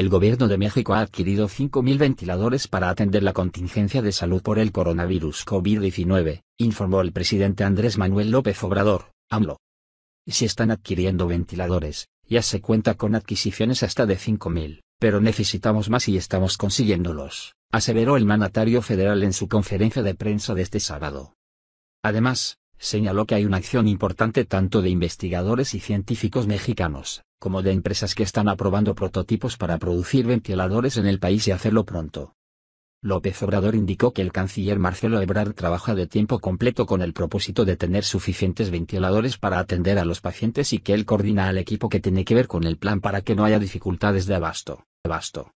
el gobierno de México ha adquirido 5.000 ventiladores para atender la contingencia de salud por el coronavirus COVID-19, informó el presidente Andrés Manuel López Obrador, AMLO. Si están adquiriendo ventiladores, ya se cuenta con adquisiciones hasta de 5.000, pero necesitamos más y estamos consiguiéndolos, aseveró el mandatario federal en su conferencia de prensa de este sábado. Además, señaló que hay una acción importante tanto de investigadores y científicos mexicanos, como de empresas que están aprobando prototipos para producir ventiladores en el país y hacerlo pronto. López Obrador indicó que el canciller Marcelo Ebrard trabaja de tiempo completo con el propósito de tener suficientes ventiladores para atender a los pacientes y que él coordina al equipo que tiene que ver con el plan para que no haya dificultades de abasto. abasto.